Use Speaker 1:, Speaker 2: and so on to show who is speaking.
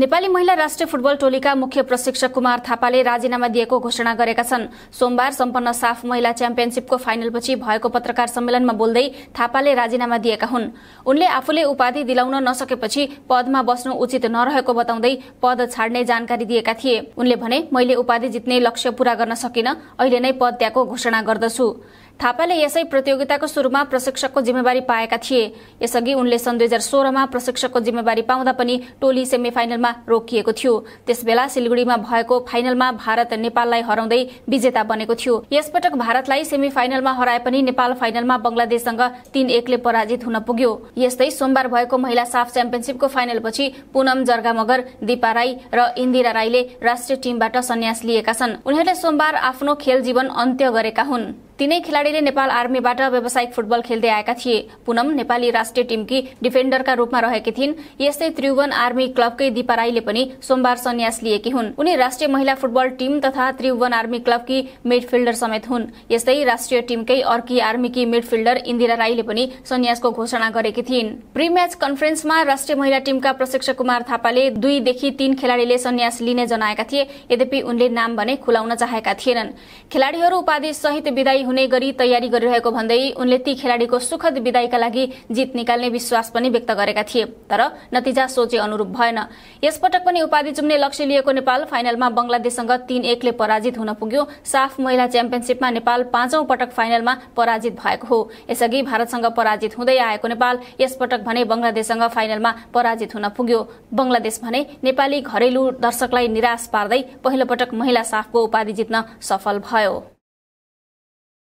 Speaker 1: नेपाली महिला राष्ट्रिय फुटबल टोलीका मुख्य प्रशिक्षक कुमार थापाले राजीनामा दिएको घोषणा गरेका छन् सोमबार सम्पन्न साफ महिला च्याम्पियनसिपको फाइनलपछि भएको पत्रकार सम्मेलनमा बोल्दै थापाले राजीनामा दिएका हुन् उनले आफूले उपाधि दिलाउन नसकेपछि पदमा बस्नु उचित नरहेको बताउँदै पद छाड्ने जानकारी दिएका थिए उनले भने मैले उपाधि जित्ने लक्ष्य पूरा गर्न सकिन अहिले नै पद त्यागको घोषणा गर्दछु थापाले यसै प्रतियोगिताको सुरुमा प्रशिक्षकको जिम्मेवारी पाएका थिए यसअघि उनले सन् दुई हजार सोह्रमा प्रशिक्षकको जिम्मेवारी पाउँदा पनि टोली सेमी फाइनलमा रोकिएको थियो त्यसबेला सिलगुड़ीमा भएको फाइनलमा भारत नेपाललाई हराउँदै विजेता बनेको थियो यसपटक भारतलाई सेमी फाइनलमा हराए पनि नेपाल फाइनलमा बंगलादेशसँग तीन एकले पराजित हुन पुग्यो यस्तै सोमबार भएको महिला साफ च्याम्पियनसिपको फाइनलपछि पूनम जर्गा मगर दिपा राई र इन्दिरा राईले राष्ट्रिय टीमबाट सन्यास लिएका छन् उनीहरूले सोमबार आफ्नो खेल जीवन अन्त्य गरेका हुन् तीनै खेलाड़ीले नेपाल आर्मीबाट व्यावसायिक फुटबल खेल्दै आएका थिए पुनम नेपाली राष्ट्रिय टिमकी डिफेन्डरका रूपमा रहेकी थिइन् यस्तै त्रिभुवन आर्मी क्लबकै दिपा राईले पनि सोमबार सन्यास लिएकी हुन् उनी राष्ट्रिय महिला फुटबल टिम तथा त्रिभुवन आर्मी क्लबकी मिडफिल्डर समेत हुन् यस्तै राष्ट्रिय टिमकै अर्की आर्मीकी मिडफिल्डर इन्दिरा राईले पनि सन्यासको घोषणा गरेकी थिइन् प्री म्याच कन्फरेन्समा राष्ट्रिय महिला टिमका प्रशिक्षक कुमार थापाले दुईदेखि तीन खेलाड़ीले सन्यास लिने जनाएका थिए यद्यपि उनले नाम भने खुलाउन चाहेका थिएनन् खेलाड़ीहरू उपाधि सहित विदायी हुने गरी तयारी गरिरहेको भन्दै उनले ती खेलाड़ीको सुखद विदाईका लागि जित निकाल्ने विश्वास पनि व्यक्त गरेका थिए तर नतिजा सोचे अनुरूप भएन यसपटक पनि उपाधि चुम्ने लक्ष्य लिएको नेपाल फाइनलमा बंगलादेशसँग तीन एकले पराजित हुन पुग्यो साफ महिला च्याम्पियनसिपमा नेपाल पाँचौं पटक फाइनलमा पराजित भएको हो यसअघि भारतसँग पराजित हुँदै आएको नेपाल यसपटक भने बंगलादेशसँग फाइनलमा पराजित हुन पुग्यो बंगलादेश भने नेपाली घरेलु दर्शकलाई निराश पार्दै पहिलो पटक महिला साफको उपाधि जित्न सफल भयो